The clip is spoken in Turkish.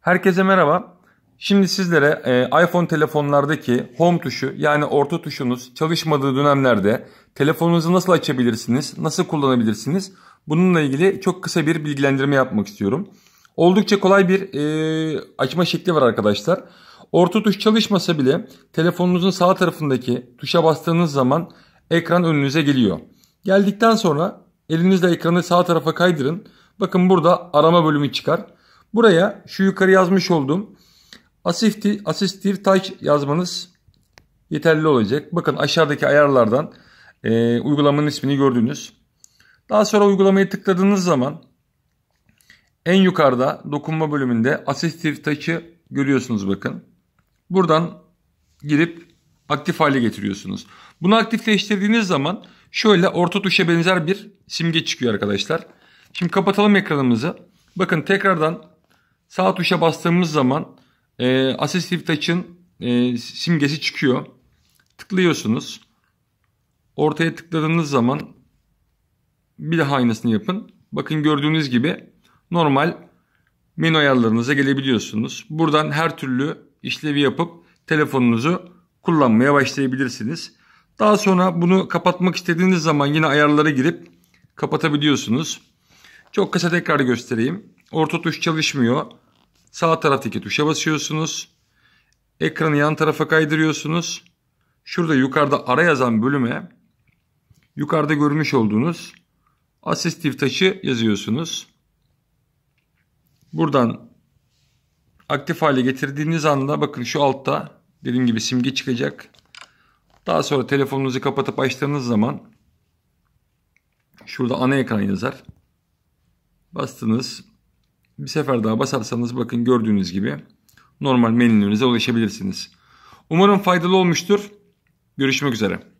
Herkese merhaba. Şimdi sizlere e, iPhone telefonlardaki home tuşu yani orta tuşunuz çalışmadığı dönemlerde telefonunuzu nasıl açabilirsiniz, nasıl kullanabilirsiniz bununla ilgili çok kısa bir bilgilendirme yapmak istiyorum. Oldukça kolay bir e, açma şekli var arkadaşlar. Orta tuş çalışmasa bile telefonunuzun sağ tarafındaki tuşa bastığınız zaman ekran önünüze geliyor. Geldikten sonra elinizle ekranı sağ tarafa kaydırın. Bakın burada arama bölümü çıkar. Buraya şu yukarı yazmış olduğum asistif, asistif touch yazmanız yeterli olacak. Bakın aşağıdaki ayarlardan e, uygulamanın ismini gördünüz. Daha sonra uygulamayı tıkladığınız zaman en yukarıda dokunma bölümünde asistif touch'ı görüyorsunuz bakın. Buradan girip aktif hale getiriyorsunuz. Bunu aktifleştirdiğiniz zaman şöyle orta tuşa benzer bir simge çıkıyor arkadaşlar. Şimdi kapatalım ekranımızı. Bakın tekrardan Sağ tuşa bastığımız zaman e, Assistive Touch'ın e, simgesi çıkıyor. Tıklıyorsunuz. Ortaya tıkladığınız zaman bir daha aynısını yapın. Bakın gördüğünüz gibi normal menü ayarlarınıza gelebiliyorsunuz. Buradan her türlü işlevi yapıp telefonunuzu kullanmaya başlayabilirsiniz. Daha sonra bunu kapatmak istediğiniz zaman yine ayarlara girip kapatabiliyorsunuz. Çok kısa tekrar göstereyim. Orta tuş çalışmıyor. Sağ taraftaki tuşa basıyorsunuz. Ekranı yan tarafa kaydırıyorsunuz. Şurada yukarıda ara yazan bölüme yukarıda görmüş olduğunuz asistif taşı yazıyorsunuz. Buradan aktif hale getirdiğiniz anda bakın şu altta dediğim gibi simge çıkacak. Daha sonra telefonunuzu kapatıp açtığınız zaman şurada ana ekran yazar. Bastınız bir sefer daha basarsanız bakın gördüğünüz gibi normal menülerinize ulaşabilirsiniz. Umarım faydalı olmuştur. Görüşmek üzere.